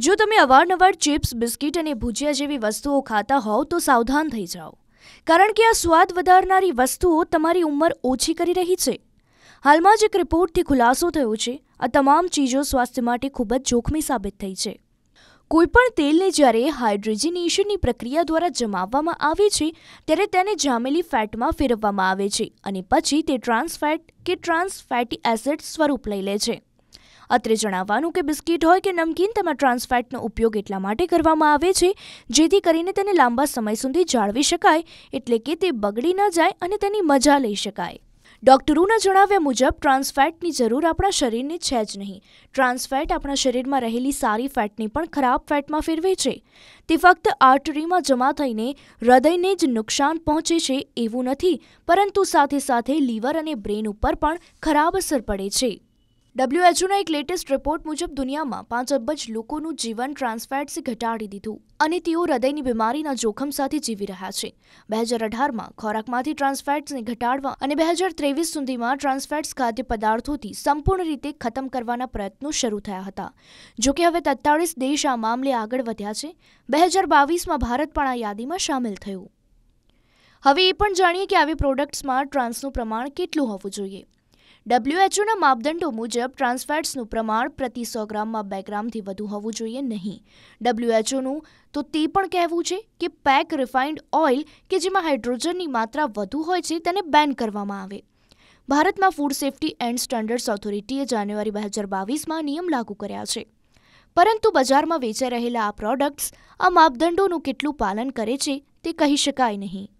જો તમે અવારનવાર ચિપ્સ બિસ્કીટ અને ભુજિયા જેવી વસ્તુઓ ખાતા હોવ તો સાવધાન થઈ જાઓ કારણ કે આ સ્વાદ વધારનારી વસ્તુઓ તમારી ઉંમર ઓછી કરી રહી છે હાલમાં જ એક રિપોર્ટથી ખુલાસો થયો છે આ તમામ ચીજો સ્વાસ્થ્ય માટે ખૂબ જ જોખમી સાબિત થઈ છે કોઈપણ તેલને જ્યારે હાઇડ્રોજિનેશનની પ્રક્રિયા દ્વારા જમાવવામાં આવે છે ત્યારે તેને જામેલી ફેટમાં ફેરવવામાં આવે છે અને પછી તે ટ્રાન્સફેટ કે ટ્રાન્સફેટી એસિડ સ્વરૂપ લઈ લે છે અત્રે જણાવવાનું કે બિસ્કિટ હોય કે નમકીન તેમાં ટ્રાન્સફેટનો ઉપયોગ એટલા માટે કરવામાં આવે છે જેથી કરીને તેને લાંબા સમય સુધી જાળવી શકાય એટલે કે તે બગડી ન જાય અને તેની મજા લઈ શકાય ડોક્ટરોના જણાવ્યા મુજબ ટ્રાન્સફેટની જરૂર આપણા શરીરને છે જ નહીં ટ્રાન્સફેટ આપણા શરીરમાં રહેલી સારી ફેટને પણ ખરાબ ફેટમાં ફેરવે છે તે ફક્ત આર્ટરીમાં જમા થઈને હૃદયને જ નુકસાન પહોંચે છે એવું નથી પરંતુ સાથે સાથે લીવર અને બ્રેન ઉપર પણ ખરાબ અસર પડે છે ડબ્લ્યુએચઓના એક લેટેસ્ટ રિપોર્ટ મુજબ દુનિયામાં પાંચ અબજ લોકોનું જીવન ટ્રાન્સફેટ્સે ઘટાડી દીધું અને તેઓ હૃદયની બીમારીના જોખમ સાથે જીવી રહ્યા છે બે હજાર અઢારમાં ખોરાકમાંથી ટ્રાન્સફેટ્સને ઘટાડવા અને બે હજાર ત્રેવીસ સુધીમાં ટ્રાન્સફેટ્સ ખાદ્ય પદાર્થોથી સંપૂર્ણ રીતે ખતમ કરવાના પ્રયત્નો શરૂ થયા હતા જોકે હવે તેતાળીસ દેશ આ મામલે આગળ વધ્યા છે બે હજાર બાવીસમાં ભારત પણ આ યાદીમાં સામેલ થયું હવે એ પણ જાણીએ કે આવી પ્રોડક્ટ્સમાં ટ્રાન્સનું પ્રમાણ કેટલું હોવું જોઈએ ડબ્લ્યુએચઓના માપદંડો મુજબ ટ્રાન્સફેટ્સનું પ્રમાણ પ્રતિ સો ગ્રામમાં બે ગ્રામથી વધુ હોવું જોઈએ નહીં ડબ્લ્યુએચઓનું તો તે પણ કહેવું છે કે પેક રિફાઇન્ડ ઓઇલ કે જેમાં હાઇડ્રોજનની માત્રા વધુ હોય છે તેને બેન કરવામાં આવે ભારતમાં ફૂડ સેફ્ટી એન્ડ સ્ટાન્ડર્ડ્સ ઓથોરિટીએ જાન્યુઆરી બે હજાર બાવીસમાં નિયમ લાગુ કર્યા છે પરંતુ બજારમાં વેચાઈ રહેલા આ પ્રોડક્ટ્સ આ માપદંડોનું કેટલું પાલન કરે છે તે કહી શકાય નહીં